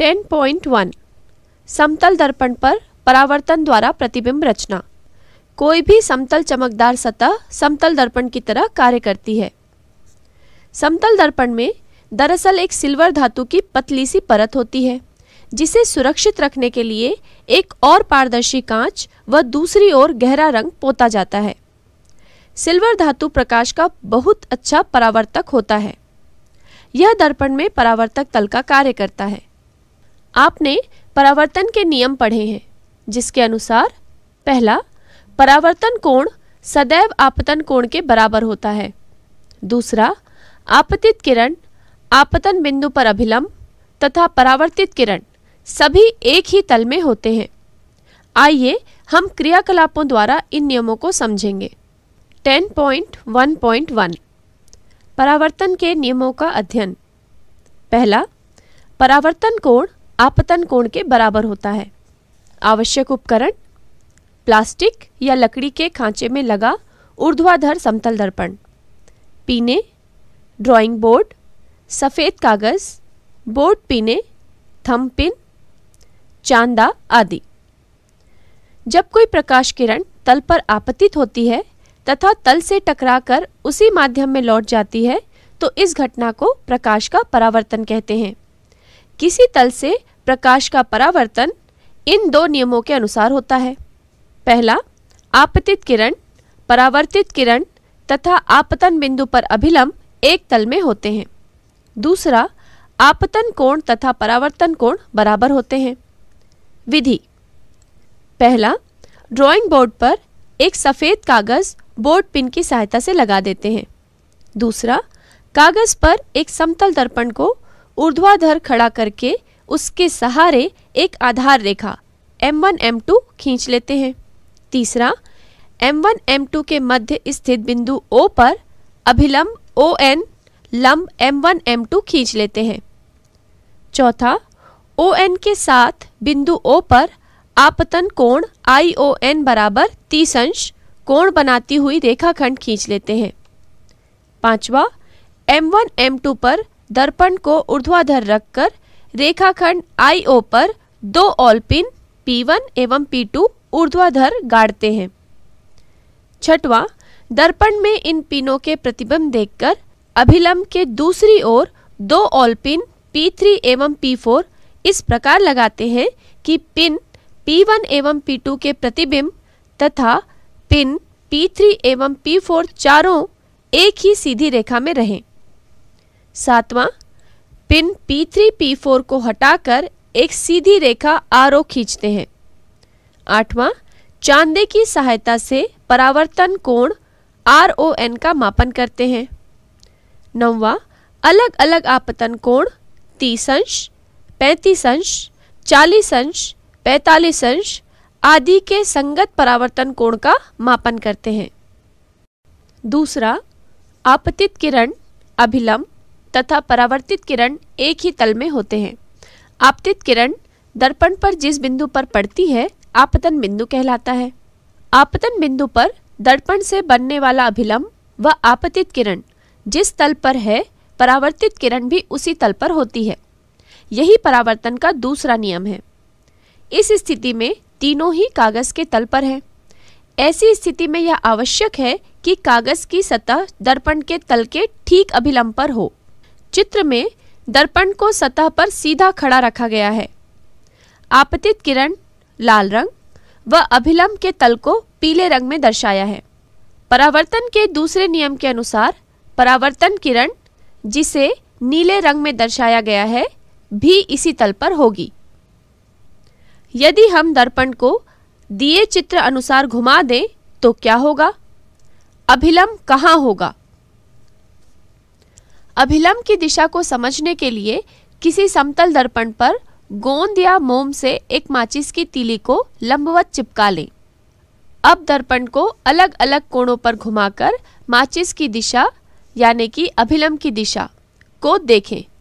10.1 समतल दर्पण पर परावर्तन द्वारा प्रतिबिंब रचना कोई भी समतल चमकदार सतह समतल दर्पण की तरह कार्य करती है समतल दर्पण में दरअसल एक सिल्वर धातु की पतली सी परत होती है जिसे सुरक्षित रखने के लिए एक और पारदर्शी कांच व दूसरी ओर गहरा रंग पोता जाता है सिल्वर धातु प्रकाश का बहुत अच्छा परावर्तक होता है यह दर्पण में परावर्तक तल का कार्य करता है आपने परावर्तन के नियम पढ़े हैं जिसके अनुसार पहला परावर्तन कोण सदैव आपतन कोण के बराबर होता है दूसरा आपतित किरण आपतन बिंदु पर अभिलंब तथा परावर्तित किरण सभी एक ही तल में होते हैं आइए हम क्रियाकलापों द्वारा इन नियमों को समझेंगे 10.1.1 परावर्तन के नियमों का अध्ययन पहला परावर्तन कोण आपतन कोण के बराबर होता है आवश्यक उपकरण प्लास्टिक या लकड़ी के खांचे में लगा ऊर्ध्वाधर समतल दर्पण पीने ड्राइंग बोर्ड सफ़ेद कागज़ बोर्ड पीने थम पिन चांदा आदि जब कोई प्रकाश किरण तल पर आपतित होती है तथा तल से टकराकर उसी माध्यम में लौट जाती है तो इस घटना को प्रकाश का परावर्तन कहते हैं किसी तल से प्रकाश का परावर्तन इन दो नियमों के अनुसार होता है पहला आपतित किरण परावर्तित किरण तथा आपतन बिंदु पर अभिलंब एक तल में होते हैं दूसरा आपतन कोण तथा परावर्तन कोण बराबर होते हैं विधि पहला ड्राइंग बोर्ड पर एक सफ़ेद कागज़ बोर्ड पिन की सहायता से लगा देते हैं दूसरा कागज़ पर एक समतल दर्पण को ऊर्ध्वाधर खड़ा करके उसके सहारे एक आधार रेखा M1 M2 खींच लेते हैं तीसरा M1 M2 के मध्य स्थित बिंदु O पर अभिलंब ON लंब M1 M2 खींच लेते हैं चौथा ON के साथ बिंदु O पर आपतन कोण ION बराबर तीस अंश कोण बनाती हुई रेखाखंड खींच लेते हैं पांचवा M1 M2 पर दर्पण को ऊर्ध्वाधर रखकर रेखाखंड आई ओ पर दो ऑलपिन P1 एवं P2 ऊर्ध्वाधर गाड़ते हैं छठवा दर्पण में इन पिनों के प्रतिबिंब देखकर अभिलंब के दूसरी ओर दो ऑलपिन P3 एवं P4 इस प्रकार लगाते हैं कि पिन P1 एवं P2 के प्रतिबिंब तथा पिन P3 एवं P4 चारों एक ही सीधी रेखा में रहें सातवां पिन P3 P4 को हटाकर एक सीधी रेखा आरओ खींचते हैं आठवां चांदे की सहायता से परावर्तन कोण आर ओ एन का मापन करते हैं नौवा अलग अलग आपतन कोण तीस अंश पैंतीस अंश चालीस अंश पैंतालीस अंश आदि के संगत परावर्तन कोण का मापन करते हैं दूसरा आपतित किरण अभिलंब तथा परावर्तित किरण एक ही तल में होते हैं आपतित किरण दर्पण पर जिस बिंदु पर पड़ती है आपतन बिंदु कहलाता है आपतन बिंदु पर दर्पण से बनने वाला अभिलंब व आपतित किरण जिस तल पर है परावर्तित किरण भी उसी तल पर होती है यही परावर्तन का दूसरा नियम है इस स्थिति में तीनों ही कागज के तल पर हैं ऐसी स्थिति में यह आवश्यक है कि कागज की सतह दर्पण के तल के ठीक अभिलंब पर हो चित्र में दर्पण को सतह पर सीधा खड़ा रखा गया है आपतित किरण लाल रंग व अभिलंब के तल को पीले रंग में दर्शाया है परावर्तन के दूसरे नियम के अनुसार परावर्तन किरण जिसे नीले रंग में दर्शाया गया है भी इसी तल पर होगी यदि हम दर्पण को दिए चित्र अनुसार घुमा दें तो क्या होगा अभिलंब कहाँ होगा अभिलंब की दिशा को समझने के लिए किसी समतल दर्पण पर गोंद या मोम से एक माचिस की तीली को लंबवत चिपका लें अब दर्पण को अलग अलग कोणों पर घुमाकर माचिस की दिशा यानी कि अभिलंब की दिशा को देखें